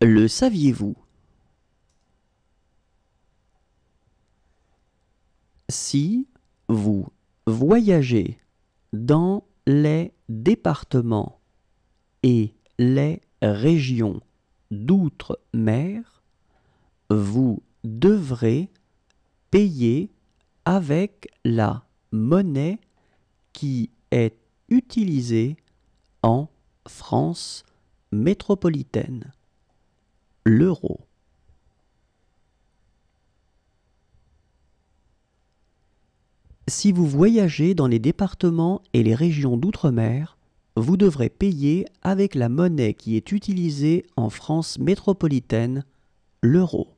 Le saviez-vous Si vous voyagez dans les départements et les régions d'outre-mer, vous devrez payer avec la monnaie qui est utilisée en France métropolitaine l'euro. Si vous voyagez dans les départements et les régions d'outre-mer, vous devrez payer avec la monnaie qui est utilisée en France métropolitaine, l'euro.